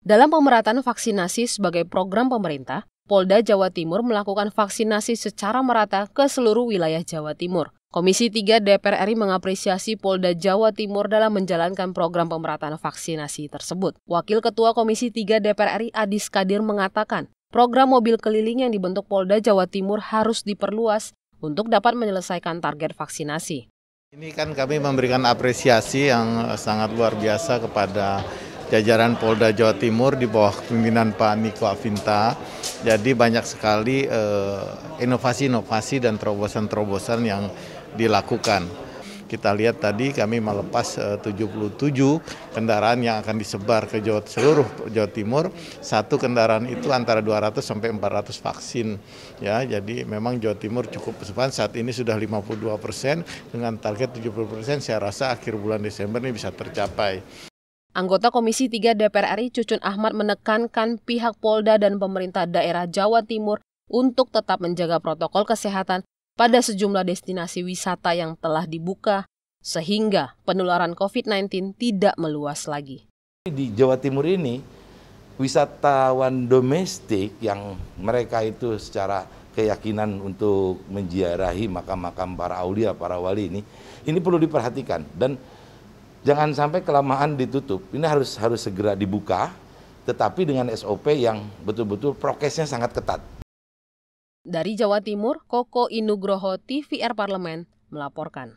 Dalam pemerataan vaksinasi sebagai program pemerintah, Polda Jawa Timur melakukan vaksinasi secara merata ke seluruh wilayah Jawa Timur. Komisi 3 DPR RI mengapresiasi Polda Jawa Timur dalam menjalankan program pemerataan vaksinasi tersebut. Wakil Ketua Komisi 3 DPR RI Adis Kadir mengatakan, program mobil keliling yang dibentuk Polda Jawa Timur harus diperluas untuk dapat menyelesaikan target vaksinasi. Ini kan kami memberikan apresiasi yang sangat luar biasa kepada jajaran Polda Jawa Timur di bawah kepemimpinan Pak Niko Avinta. Jadi banyak sekali eh, inovasi-inovasi dan terobosan-terobosan yang dilakukan. Kita lihat tadi kami melepas 77 eh, kendaraan yang akan disebar ke Jawa, seluruh Jawa Timur. Satu kendaraan itu antara 200 sampai 400 vaksin. Ya, jadi memang Jawa Timur cukup pesepatan. Saat ini sudah 52 persen dengan target 70 persen. Saya rasa akhir bulan Desember ini bisa tercapai. Anggota Komisi 3 DPR RI Cucun Ahmad menekankan pihak Polda dan pemerintah daerah Jawa Timur untuk tetap menjaga protokol kesehatan pada sejumlah destinasi wisata yang telah dibuka, sehingga penularan COVID-19 tidak meluas lagi. Di Jawa Timur ini, wisatawan domestik yang mereka itu secara keyakinan untuk menjiarahi makam-makam para aulia, para wali ini, ini perlu diperhatikan dan jangan sampai kelamaan ditutup. Ini harus harus segera dibuka, tetapi dengan SOP yang betul-betul prokesnya sangat ketat. Dari Jawa Timur, Koko Inugroho TVR Parlemen melaporkan.